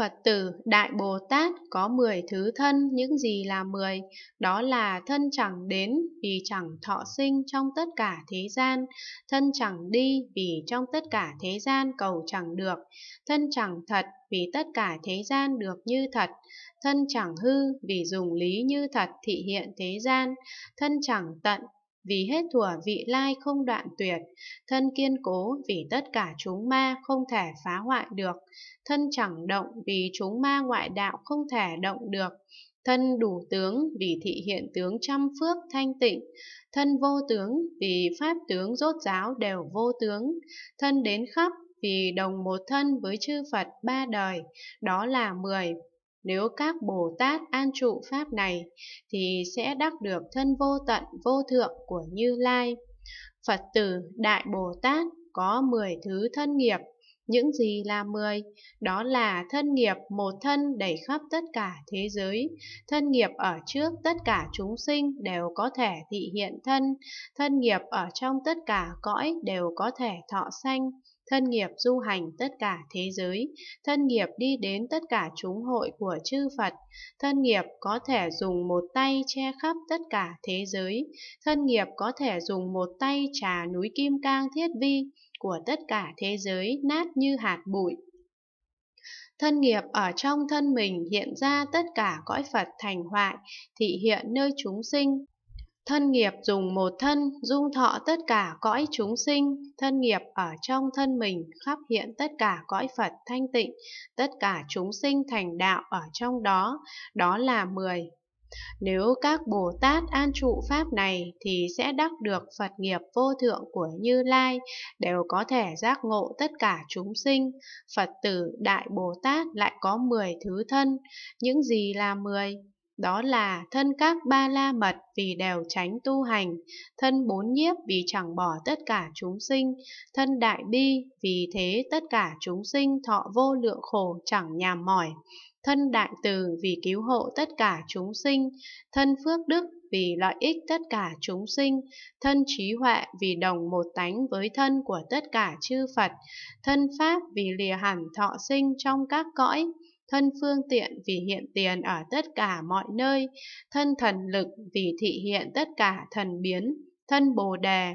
Phật tử Đại Bồ Tát có 10 thứ thân, những gì là 10? Đó là thân chẳng đến vì chẳng thọ sinh trong tất cả thế gian, thân chẳng đi vì trong tất cả thế gian cầu chẳng được, thân chẳng thật vì tất cả thế gian được như thật, thân chẳng hư vì dùng lý như thật thị hiện thế gian, thân chẳng tận vì hết thủa vị lai không đoạn tuyệt, thân kiên cố vì tất cả chúng ma không thể phá hoại được, thân chẳng động vì chúng ma ngoại đạo không thể động được, thân đủ tướng vì thị hiện tướng trăm phước thanh tịnh, thân vô tướng vì pháp tướng rốt giáo đều vô tướng, thân đến khắp vì đồng một thân với chư Phật ba đời, đó là mười nếu các Bồ Tát an trụ Pháp này, thì sẽ đắc được thân vô tận vô thượng của Như Lai. Phật tử Đại Bồ Tát có 10 thứ thân nghiệp. Những gì là 10? Đó là thân nghiệp một thân đầy khắp tất cả thế giới. Thân nghiệp ở trước tất cả chúng sinh đều có thể thị hiện thân. Thân nghiệp ở trong tất cả cõi đều có thể thọ sanh thân nghiệp du hành tất cả thế giới, thân nghiệp đi đến tất cả chúng hội của chư Phật, thân nghiệp có thể dùng một tay che khắp tất cả thế giới, thân nghiệp có thể dùng một tay trà núi kim cang thiết vi của tất cả thế giới nát như hạt bụi. Thân nghiệp ở trong thân mình hiện ra tất cả cõi Phật thành hoại, thị hiện nơi chúng sinh, Thân nghiệp dùng một thân, dung thọ tất cả cõi chúng sinh, thân nghiệp ở trong thân mình khắp hiện tất cả cõi Phật thanh tịnh, tất cả chúng sinh thành đạo ở trong đó, đó là mười Nếu các Bồ Tát an trụ Pháp này thì sẽ đắc được Phật nghiệp vô thượng của Như Lai, đều có thể giác ngộ tất cả chúng sinh. Phật tử Đại Bồ Tát lại có mười thứ thân, những gì là mười đó là thân các ba la mật vì đều tránh tu hành, thân bốn nhiếp vì chẳng bỏ tất cả chúng sinh, thân đại bi vì thế tất cả chúng sinh thọ vô lượng khổ chẳng nhàm mỏi, thân đại từ vì cứu hộ tất cả chúng sinh, thân phước đức vì lợi ích tất cả chúng sinh, thân trí huệ vì đồng một tánh với thân của tất cả chư Phật, thân pháp vì lìa hẳn thọ sinh trong các cõi, thân phương tiện vì hiện tiền ở tất cả mọi nơi, thân thần lực vì thị hiện tất cả thần biến, thân bồ đề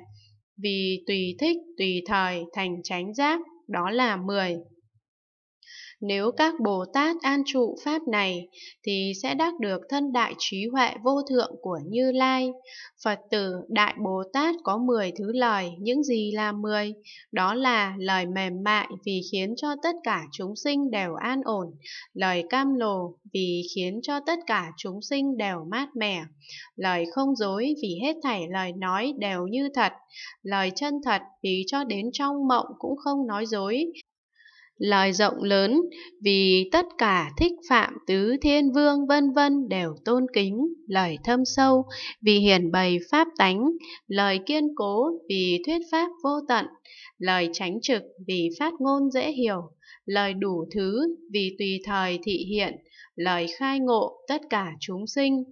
vì tùy thích tùy thời thành chánh giác, đó là mười nếu các Bồ Tát an trụ Pháp này, thì sẽ đắc được thân đại trí huệ vô thượng của Như Lai. Phật tử Đại Bồ Tát có 10 thứ lời, những gì là 10? Đó là lời mềm mại vì khiến cho tất cả chúng sinh đều an ổn, lời cam lồ vì khiến cho tất cả chúng sinh đều mát mẻ, lời không dối vì hết thảy lời nói đều như thật, lời chân thật vì cho đến trong mộng cũng không nói dối, lời rộng lớn vì tất cả thích phạm tứ thiên vương vân vân đều tôn kính lời thâm sâu vì hiển bày pháp tánh lời kiên cố vì thuyết pháp vô tận lời tránh trực vì phát ngôn dễ hiểu lời đủ thứ vì tùy thời thị hiện lời khai ngộ tất cả chúng sinh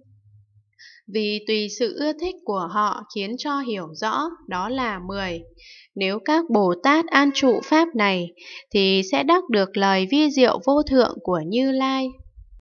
vì tùy sự ưa thích của họ khiến cho hiểu rõ đó là mười Nếu các Bồ Tát an trụ Pháp này, thì sẽ đắc được lời vi diệu vô thượng của Như Lai.